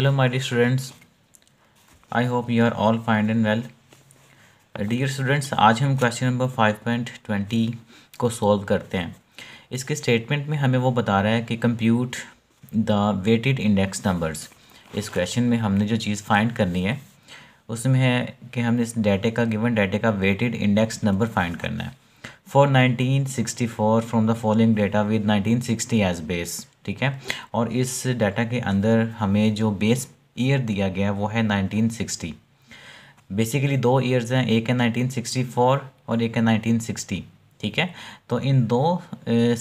hello my dear students I hope you are all find and well dear students आज हम question number five point twenty को solve करते हैं इसके statement में हमें वो बता रहा है कि compute the weighted index numbers इस क्वेश्चन में हमने जो चीज़ फाइंड करनी है उसमें है कि हमने इस डाटे का गिवन डाटे का वेटेड इंडेक्स नंबर फाइंड करना है for nineteen sixty four from the following data with nineteen sixty as base ठीक है और इस डाटा के अंदर हमें जो बेस ईयर दिया गया वो है 1960 बेसिकली दो ईयर्स हैं एक है 1964 और एक है 1960 ठीक है तो इन दो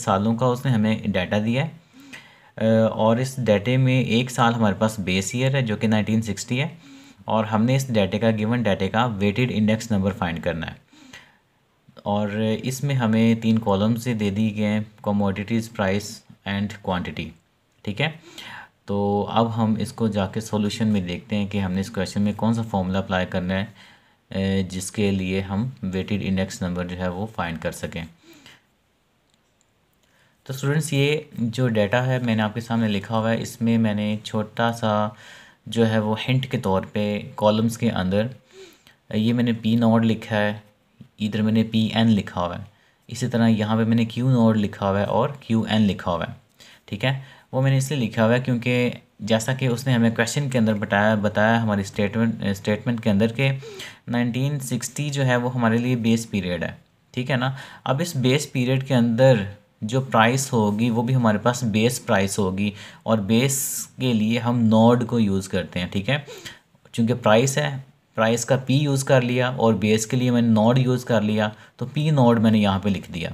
सालों का उसने हमें डाटा दिया है और इस डाटे में एक साल हमारे पास बेस ईयर है जो कि 1960 है और हमने इस डाटे का गिवन डाटे का वेटेड इंडेक्स नंबर फाइंड करना है और इसमें हमें तीन कॉलम्स दे दिए गए हैं कमोडिटीज़ प्राइस एंड क्वांटिटी ठीक है तो अब हम इसको जाके सॉल्यूशन में देखते हैं कि हमने इस क्वेश्चन में कौन सा फॉर्मूला अप्लाई करना है जिसके लिए हम वेटेड इंडेक्स नंबर जो है वो फाइंड कर सकें तो स्टूडेंट्स ये जो डाटा है मैंने आपके सामने लिखा हुआ है इसमें मैंने छोटा सा जो है वो हिंट के तौर पे कॉलम्स के अंदर ये मैंने पी नॉट लिखा है इधर मैंने पी एन लिखा हुआ है इसी तरह यहाँ पे मैंने क्यू नोड लिखा हुआ है और क्यू एन लिखा हुआ है ठीक है वो मैंने इसलिए लिखा हुआ है क्योंकि जैसा कि उसने हमें क्वेश्चन के अंदर बताया बताया हमारी स्टेटमेंट स्टेटमेंट के अंदर के 1960 जो है वो हमारे लिए बेस पीरियड है ठीक है ना अब इस बेस पीरियड के अंदर जो प्राइस होगी वो भी हमारे पास बेस प्राइस होगी और बेस के लिए हम नोड को यूज़ करते हैं ठीक है चूँकि प्राइस है राइस का पी यूज़ कर लिया और बेस के लिए मैंने नोड यूज़ कर लिया तो पी नोड मैंने यहाँ पे लिख दिया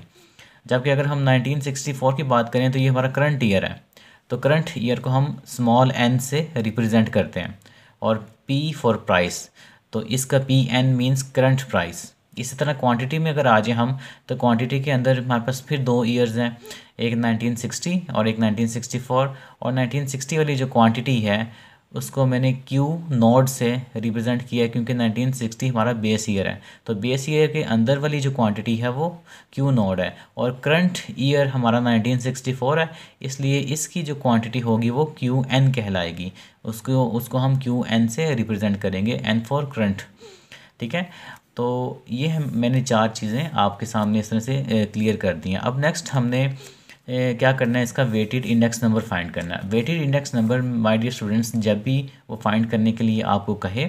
जबकि अगर हम 1964 की बात करें तो ये हमारा करंट ईयर है तो करंट ईयर को हम स्मॉल एन से रिप्रेजेंट करते हैं और पी फॉर प्राइस तो इसका P N means current price इसी तरह क्वांटिटी में अगर आ जाए हम तो क्वांटिटी के अंदर हमारे पास फिर दो ईयर्स हैं एक 1960 और एक 1964 और 1960 वाली जो क्वांटिटी है उसको मैंने क्यू नोड से रिप्रेजेंट किया क्योंकि 1960 हमारा बेस ईयर है तो बेस ईयर के अंदर वाली जो क्वांटिटी है वो क्यू नोड है और करंट ईयर हमारा 1964 है इसलिए इसकी जो क्वांटिटी होगी वो क्यू एन कहलाएगी उसको उसको हम क्यू एन से रिप्रेजेंट करेंगे एन फॉर करंट ठीक है तो ये मैंने चार चीज़ें आपके सामने इस तरह से क्लियर कर दी हैं अब नेक्स्ट हमने ए, क्या करना है इसका वेटेड इंडेक्स नंबर फाइंड करना है weighted index number my dear students जब भी वो फाइंड करने के लिए आपको कहे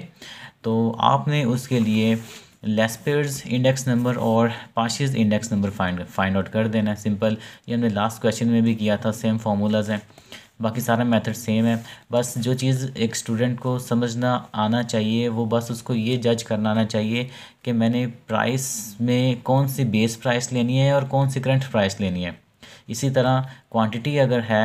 तो आपने उसके लिए लेस्पेयर्स इंडेक्स नंबर और Paasche's index number find find out कर देना है सिंपल ये हमने लास्ट क्वेश्चन में भी किया था सेम फार्मूलाज हैं बाकी सारा मेथड सेम है बस जो चीज़ एक स्टूडेंट को समझना आना चाहिए वो बस उसको ये जज करना आना चाहिए कि मैंने प्राइस में कौन सी बेस प्राइस लेनी है और कौन सी करंट प्राइस लेनी है इसी तरह क्वांटिटी अगर है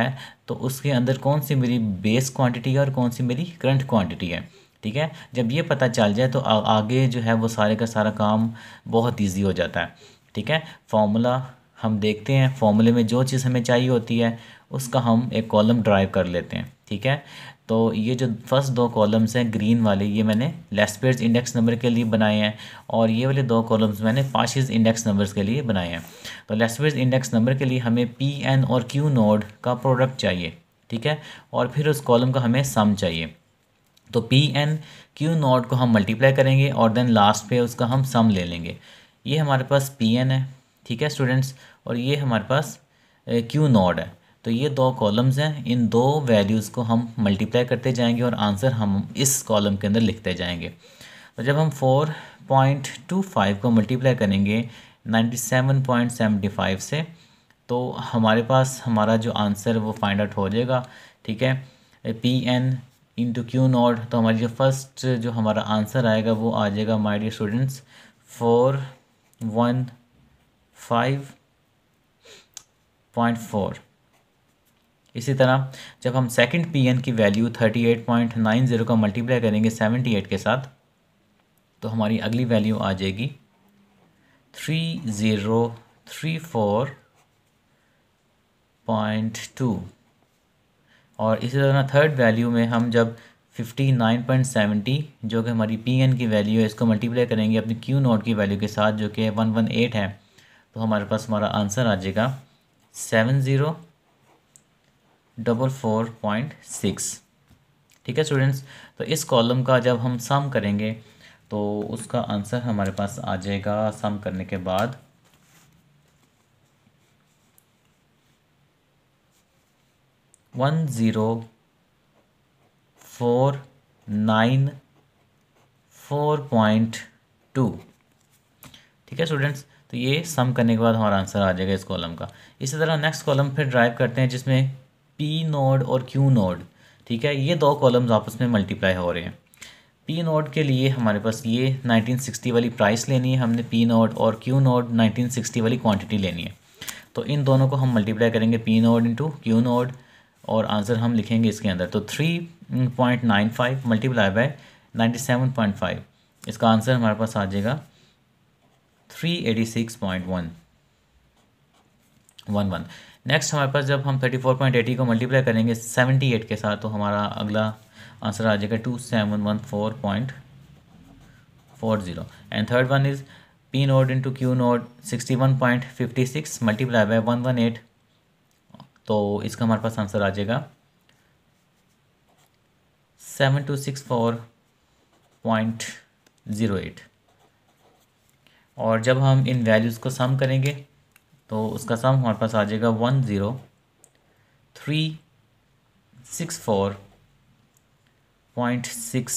तो उसके अंदर कौन सी मेरी बेस क्वांटिटी है और कौन सी मेरी करंट क्वांटिटी है ठीक है जब ये पता चल जाए तो आ, आगे जो है वो सारे का सारा काम बहुत ईजी हो जाता है ठीक है फॉर्मूला हम देखते हैं फॉर्मूले में जो चीज़ हमें चाहिए होती है उसका हम एक कॉलम ड्राइव कर लेते हैं ठीक है तो ये जो फर्स्ट दो कॉलम्स हैं ग्रीन वाले ये मैंने लेस्पेज इंडेक्स नंबर के लिए बनाए हैं और ये वाले दो कॉलम्स मैंने पाशिज इंडेक्स नंबर्स के लिए बनाए हैं तो लेस्पेज इंडेक्स नंबर के लिए हमें पी एन और क्यू नोड का प्रोडक्ट चाहिए ठीक है और फिर उस कॉलम का हमें सम चाहिए तो पी एन क्यू नोड को हम मल्टीप्लाई करेंगे और देन लास्ट पे उसका हम सम ले लेंगे ये हमारे पास पी एन है ठीक है स्टूडेंट्स और ये हमारे पास क्यू नोड है तो ये दो कॉलम्स हैं इन दो वैल्यूज़ को हम मल्टीप्लाई करते जाएंगे और आंसर हम इस कॉलम के अंदर लिखते जाएंगे तो जब हम फोर पॉइंट टू फाइव को मल्टीप्लाई करेंगे ninety seven point seventy five से तो हमारे पास हमारा जो आंसर वो फाइंड आउट हो जाएगा ठीक है P N into Q nought तो हमारी जो फर्स्ट जो हमारा आंसर आएगा वो आ जाएगा my dear students four one five point four इसी तरह जब हम सेकंड पीएन की वैल्यू 38.90 का मल्टीप्लाई करेंगे 78 के साथ तो हमारी अगली वैल्यू आ जाएगी 3034.2 और इसी तरह थर्ड वैल्यू में हम जब 59.70 जो कि हमारी पी एन की वैल्यू है इसको मल्टीप्लाई करेंगे अपनी क्यू नोट की वैल्यू के साथ जो कि वन वन एट है तो हमारे पास हमारा आंसर आ जाएगा seven zero double four point six ठीक है स्टूडेंट्स तो इस कॉलम का जब हम सम करेंगे तो उसका आंसर हमारे पास आ जाएगा सम करने के बाद one zero four nine four point two ठीक है स्टूडेंट्स तो ये सम करने के बाद हमारा आंसर आ जाएगा इस कॉलम का इसी तरह नेक्स्ट कॉलम फिर ड्राइव करते हैं जिसमें पी नोड और क्यू नोड ठीक है ये दो कॉलम्स आपस में मल्टीप्लाई हो रहे हैं पी नोड के लिए हमारे पास ये 1960 वाली प्राइस लेनी है हमने पी नोड और क्यू नोड 1960 वाली क्वांटिटी लेनी है तो इन दोनों को हम मल्टीप्लाई करेंगे P nought into Q nought और आंसर हम लिखेंगे इसके अंदर तो 3.95 मल्टीप्लाई बाय 97.5 इसका आंसर हमारे पास आ जाएगा 386.1 वन वन नेक्स्ट हमारे पास जब हम थर्टी फोर पॉइंट एटी को मल्टीप्लाई करेंगे सेवेंटी एट के साथ तो हमारा अगला आंसर आ जाएगा two seven one four point four zero and third one is P nought into Q nought sixty one point fifty six multiply by one one eight तो इसका हमारे पास आंसर आ जाएगा seven two six four point zero eight और जब हम इन values को सम करेंगे तो उसका सम हमारे पास आ जाएगा one zero three six four point six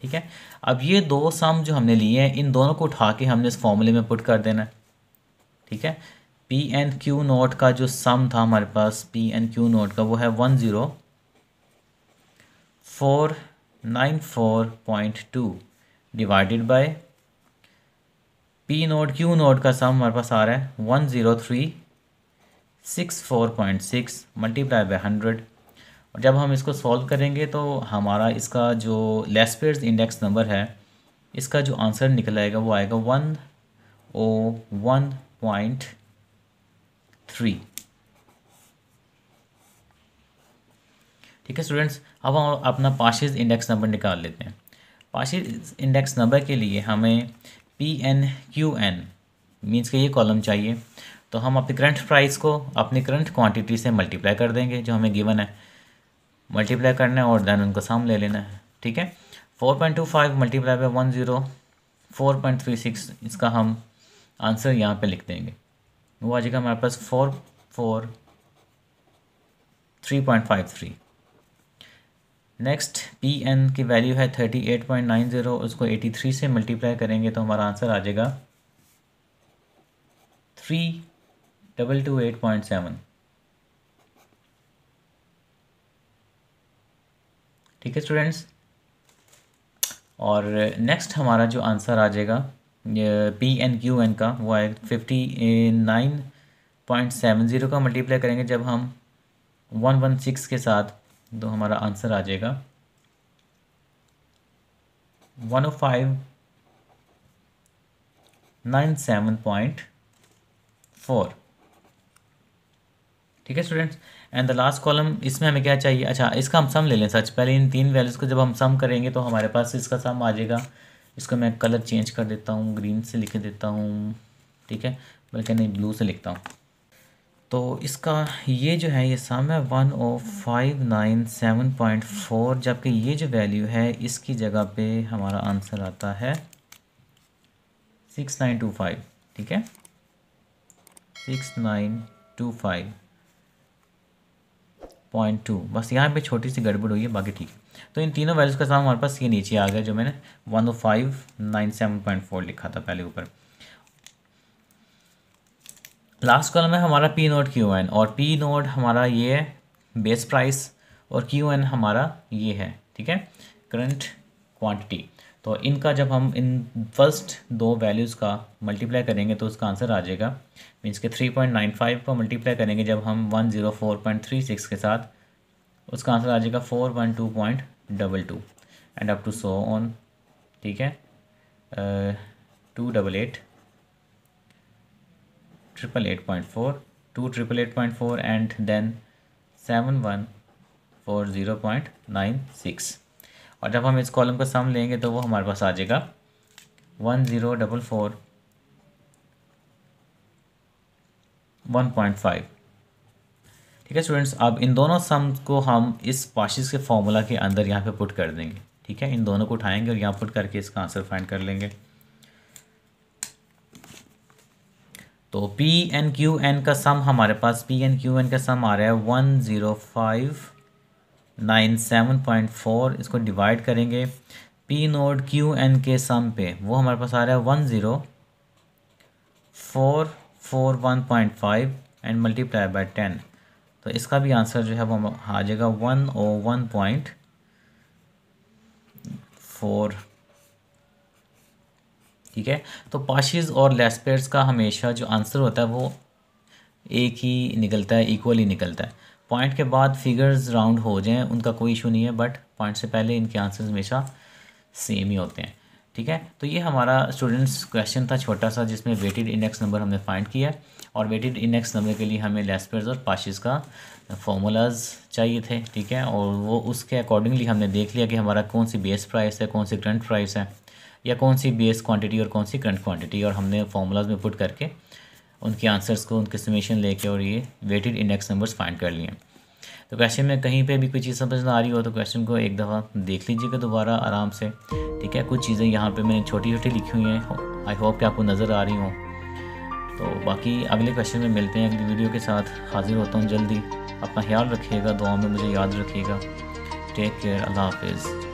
ठीक है अब ये दो सम जो हमने लिए हैं इन दोनों को उठा के हमने इस फॉर्मूले में पुट कर देना है ठीक है पी एन क्यू नोट का जो सम था हमारे पास पी एन क्यू नोट का वो है one zero four nine four point two divided by P nought Q nought का सम हमारे पास आ रहा है one zero three six four point six multiply by hundred और जब हम इसको सॉल्व करेंगे तो हमारा इसका जो लेस्पेयर्स इंडेक्स नंबर है इसका जो आंसर निकल आएगा वो आएगा one O one point three ठीक है स्टूडेंट्स अब हम अपना पाशिज इंडेक्स नंबर निकाल लेते हैं पाशिज इंडेक्स नंबर के लिए हमें P N Q N means के ये कॉलम चाहिए तो हम अपने करंट प्राइस को अपनी करंट क्वांटिटी से मल्टीप्लाई कर देंगे जो हमें गिवन है मल्टीप्लाई करना है और देन उनका सम ले लेना है ठीक है four point two five multiply by one zero four point three six इसका हम आंसर यहाँ पे लिख देंगे वो आ जाएगा हमारे पास four four three point five three next P N की वैल्यू है thirty eight point nine zero उसको एटी थ्री से मल्टीप्लाई करेंगे तो हमारा आंसर आ जाएगा three double two eight point seven ठीक है स्टूडेंट्स और नेक्स्ट हमारा जो आंसर आ जाएगा पी एन क्यू एन का वो आएगा fifty nine point seven zero का मल्टीप्लाई करेंगे जब हम वन वन सिक्स के साथ तो हमारा आंसर आ जाएगा one O five nine seven point four ठीक है students and the last column इसमें हमें क्या चाहिए अच्छा इसका हम सम ले लें सच पहले इन तीन वैल्यूज़ को जब हम सम करेंगे तो हमारे पास इसका सम आ जाएगा इसको मैं कलर चेंज कर देता हूँ ग्रीन से लिख देता हूँ ठीक है बल्कि नहीं ब्लू से लिखता हूँ तो इसका ये जो है ये सम है one O five nine seven point four जबकि ये जो वैल्यू है इसकी जगह पे हमारा आंसर आता है सिक्स नाइन टू फाइव ठीक है six nine two five point two बस यहाँ पे छोटी सी गड़बड़ हुई है बाकी ठीक है तो इन तीनों वैल्यूज़ का साम हमारे पास ये नीचे आ गया जो मैंने one O five nine seven point four लिखा था पहले ऊपर लास्ट कॉलम है हमारा पी नोट क्यू एन और पी नोट हमारा ये है बेस प्राइस और क्यू एन हमारा ये है ठीक है करंट क्वांटिटी तो इनका जब हम इन फर्स्ट दो वैल्यूज़ का मल्टीप्लाई करेंगे तो उसका आंसर आ जाएगा मीन्स के थ्री पॉइंट नाइन फाइव को मल्टीप्लाई करेंगे जब हम one zero four point three six के साथ उसका आंसर आ जाएगा four one two point double two and up to so on ठीक है two double eight triple eight point four two triple eight point four and then seven one four zero point nine six और जब हम इस column का सम लेंगे तो वो हमारे पास आ जाएगा one zero double four one point five ठीक है स्टूडेंट्स अब इन दोनों सम को हम इस पाशिश के फॉर्मूला के अंदर यहाँ पे पुट कर देंगे ठीक है इन दोनों को उठाएंगे और यहाँ पुट करके इसका आंसर फाइंड कर लेंगे तो पी एन क्यू एन का सम हमारे पास पी एन क्यू एन का सम आ रहा है one zero five nine seven point four इसको डिवाइड करेंगे पी नोड क्यू एन के सम पे वो हमारे पास आ रहा है one zero four four one point five and multiply by ten तो इसका भी आंसर जो है वो आ जाएगा one O one point four ठीक है तो पाशिज़ और लेस का हमेशा जो आंसर होता है वो एक ही निकलता है इक्वली निकलता है पॉइंट के बाद फिगर्स राउंड हो जाएं उनका कोई इशू नहीं है बट पॉइंट से पहले इनके आंसर्स हमेशा सेम ही होते हैं ठीक है तो ये हमारा स्टूडेंट्स क्वेश्चन था छोटा सा जिसमें वेटेड इंडेक्स नंबर हमने फाइंड किया और वेटेड इंडेक्स नंबर के लिए हमें लेस्पर्स और पाशिज़ का फॉर्मूलाज चाहिए थे ठीक है और वो उसके अकॉर्डिंगली हमने देख लिया कि हमारा कौन सी बेस प्राइस है कौन सी करंट प्राइस है या कौन सी बेस क्वांटिटी और कौन सी करंट क्वांटिटी और हमने फार्मूलाज में पुट करके उनके आंसर्स को उनके समेशन लेके और ये वेटेड इंडेक्स नंबर्स फाइंड कर लिए तो क्वेश्चन में कहीं पे भी कोई चीज़ समझ ना आ रही हो तो क्वेश्चन को एक दफ़ा देख लीजिएगा दोबारा आराम से ठीक है कुछ चीज़ें यहाँ पर मैंने छोटी छोटी लिखी हुई हैं आई होप कि आपको नज़र आ रही हों तो बाकी अगले क्वेश्चन में मिलते हैं अगली वीडियो के साथ हाजिर होता हूँ जल्दी अपना ख्याल रखिएगा दुआ में मुझे याद रखिएगा टेक केयर अल्लाह हाफिज़